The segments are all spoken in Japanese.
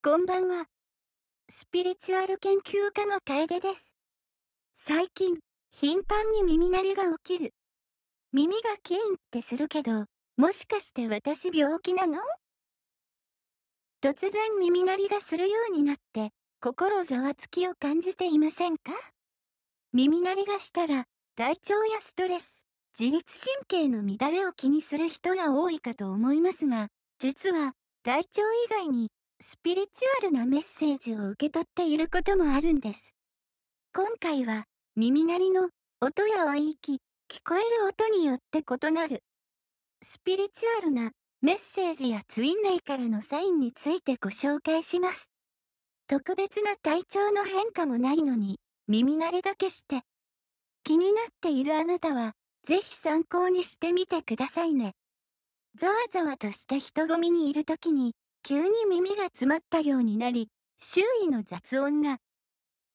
こんばんは。スピリチュアル研究家の楓です。最近、頻繁に耳鳴りが起きる。耳がキーンってするけど、もしかして私病気なの突然耳鳴りがするようになって、心ざわつきを感じていませんか耳鳴りがしたら、体調やストレス、自律神経の乱れを気にする人が多いかと思いますが、実は、体調以外にスピリチュアルなメッセージを受け取っていることもあるんです。今回は耳鳴りの音や音域、聞こえる音によって異なるスピリチュアルなメッセージやツインイからのサインについてご紹介します。特別な体調の変化もないのに耳鳴りだけして。気になっているあなたはぜひ参考にしてみてくださいね。ざわざわとして人混みにいる時に急に耳が詰まったようになり、周囲の雑音が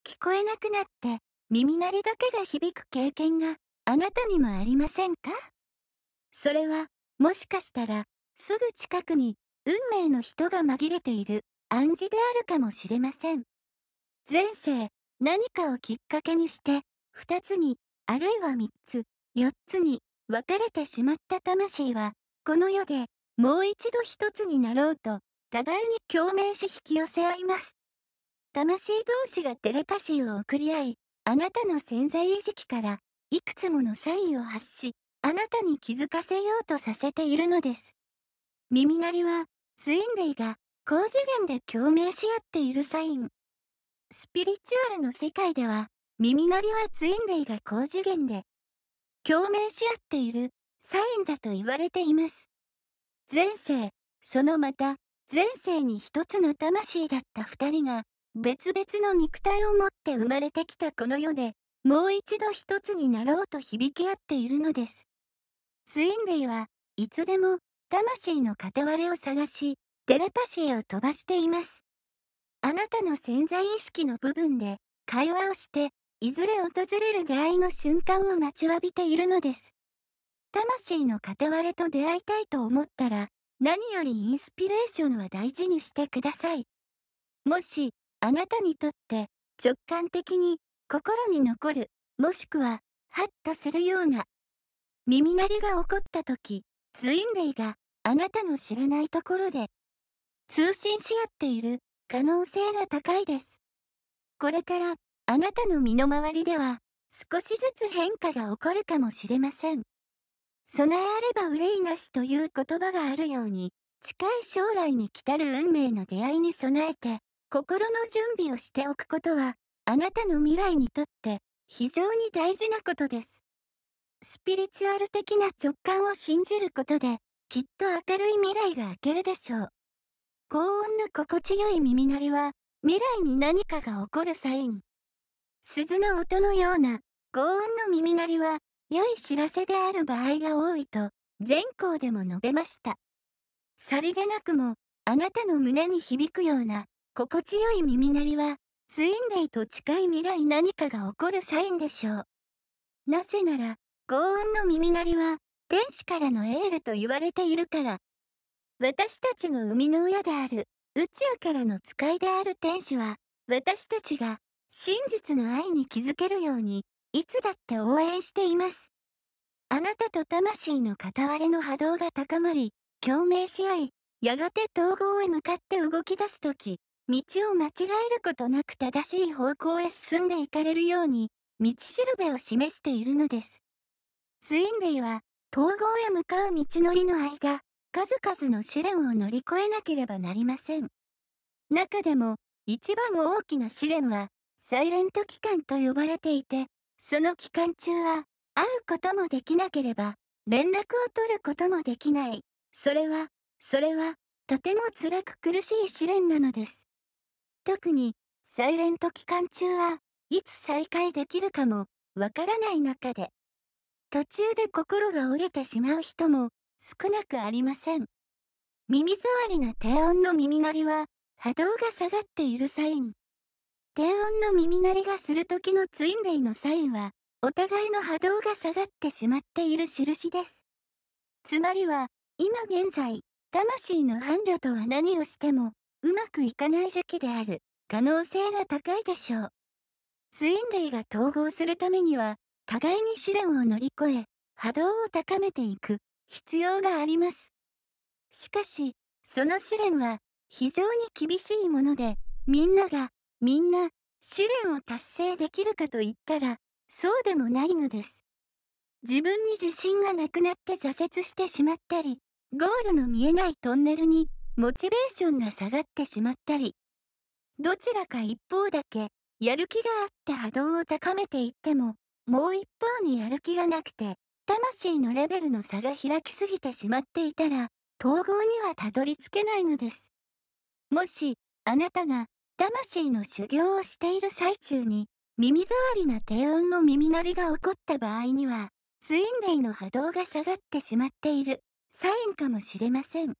聞こえなくなって耳鳴りだけが響く経験があなたにもありませんかそれはもしかしたらすぐ近くに運命の人が紛れている暗示であるかもしれません。前世何かをきっかけにして2つにあるいは3つ4つに分かれてしまった魂はこの世でもう一度一つになろうと互いに共鳴し引き寄せ合います。魂同士がテレパシーを送り合い、あなたの潜在意識からいくつものサインを発し、あなたに気づかせようとさせているのです。耳鳴りは、ツインレイが高次元で共鳴し合っているサイン。スピリチュアルの世界では、耳鳴りはツインレイが高次元で共鳴し合っているサインだと言われています。前世、そのまた、前世に一つの魂だった二人が別々の肉体を持って生まれてきたこの世でもう一度一つになろうと響き合っているのです。ツインレイはいつでも魂の片割れを探しテレパシーを飛ばしています。あなたの潜在意識の部分で会話をしていずれ訪れる出会いの瞬間を待ちわびているのです。魂の片割れと出会いたいと思ったら何よりインスピレーションは大事にしてください。もし、あなたにとって直感的に心に残る、もしくはハッとするような耳鳴りが起こった時、ツインレイがあなたの知らないところで通信し合っている可能性が高いです。これからあなたの身の回りでは少しずつ変化が起こるかもしれません。備えあれば憂いなしという言葉があるように、近い将来に来たる運命の出会いに備えて、心の準備をしておくことは、あなたの未来にとって非常に大事なことです。スピリチュアル的な直感を信じることで、きっと明るい未来が明けるでしょう。高音の心地よい耳鳴りは、未来に何かが起こるサイン。鈴の音のような、高音の耳鳴りは、良い知らせである場合が多いと、全校でも述べました。さりげなくも、あなたの胸に響くような、心地よい耳鳴りは、ツインレイと近い未来何かが起こるサインでしょう。なぜなら、幸運の耳鳴りは、天使からのエールと言われているから。私たちの生みの親である、宇宙からの使いである天使は、私たちが、真実の愛に気づけるように、いつだって応援しています。あなたと魂の片割れの波動が高まり、共鳴し合い、やがて統合へ向かって動き出すとき、道を間違えることなく正しい方向へ進んでいかれるように、道しるべを示しているのです。ツインレイは、統合へ向かう道のりの間、数々の試練を乗り越えなければなりません。中でも、一番大きな試練は、サイレント期間と呼ばれていて、その期間中は、会うこともできなければ、連絡を取ることもできない。それは、それは、とても辛く苦しい試練なのです。特に、サイレント期間中はいつ再開できるかもわからない中で、途中で心が折れてしまう人も少なくありません。耳障りな低音の耳鳴りは波動が下がっているサイン。低音の耳鳴りがする時のツインレイのサインは、お互いの波動が下がってしまっている印です。つまりは、今現在、魂の伴侶とは何をしても、うまくいかない時期である、可能性が高いでしょう。ツインレイが統合するためには、互いに試練を乗り越え、波動を高めていく必要があります。しかし、その試練は非常に厳しいもので、みんながみんな試練を達成できるかと言ったらそうでもないのです自分に自信がなくなって挫折してしまったりゴールの見えないトンネルにモチベーションが下がってしまったりどちらか一方だけやる気があって波動を高めていってももう一方にやる気がなくて魂のレベルの差が開きすぎてしまっていたら統合にはたどり着けないのですもしあなたが魂の修行をしている最中に、耳障りな低音の耳鳴りが起こった場合には、ツインレイの波動が下がってしまっているサインかもしれません。些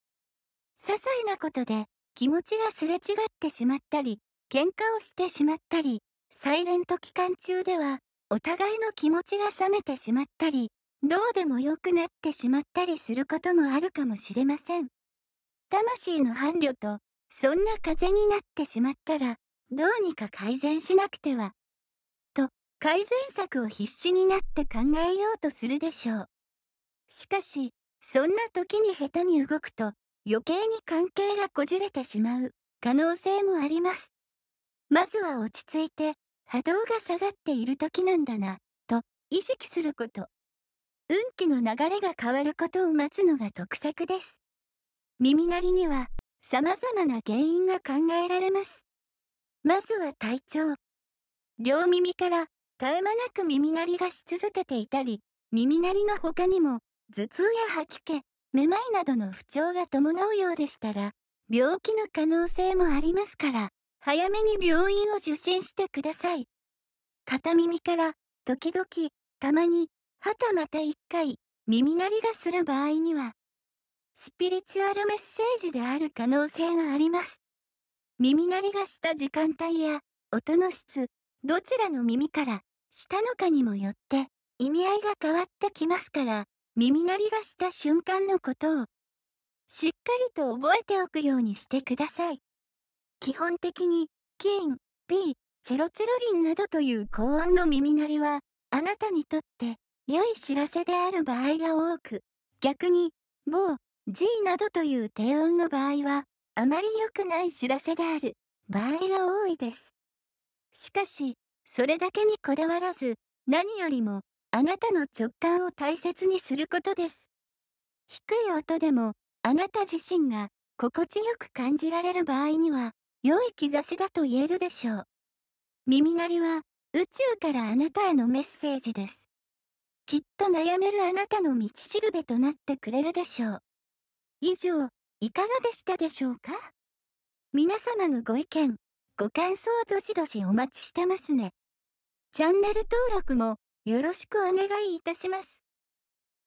細なことで気持ちがすれ違ってしまったり、喧嘩をしてしまったり、サイレント期間中では、お互いの気持ちが冷めてしまったり、どうでもよくなってしまったりすることもあるかもしれません。魂の伴侶とそんな風になってしまったらどうにか改善しなくてはと改善策を必死になって考えようとするでしょうしかしそんな時に下手に動くと余計に関係がこじれてしまう可能性もありますまずは落ち着いて波動が下がっている時なんだなと意識すること運気の流れが変わることを待つのが得策です耳鳴りには様々な原因が考えられます。まずは体調。両耳から絶え間なく耳鳴りがし続けていたり、耳鳴りの他にも、頭痛や吐き気、めまいなどの不調が伴うようでしたら、病気の可能性もありますから、早めに病院を受診してください。片耳から、時々、たまに、はたまた1回、耳鳴りがする場合には、スピリチュアルメッセージである可能性があります。耳鳴りがした時間帯や音の質、どちらの耳からしたのかにもよって意味合いが変わってきますから、耳鳴りがした瞬間のことをしっかりと覚えておくようにしてください。基本的に、金、B、チェロチェロリンなどという高音の耳鳴りは、あなたにとって良い知らせである場合が多く、逆に、某、G などという低音の場合は、あまり良くない知らせである場合が多いです。しかし、それだけにこだわらず、何よりも、あなたの直感を大切にすることです。低い音でも、あなた自身が心地よく感じられる場合には、良い兆しだと言えるでしょう。耳鳴りは、宇宙からあなたへのメッセージです。きっと悩めるあなたの道しるべとなってくれるでしょう。以上、いかがでしたでしょうか皆様のご意見、ご感想どしどしお待ちしてますね。チャンネル登録もよろしくお願いいたします。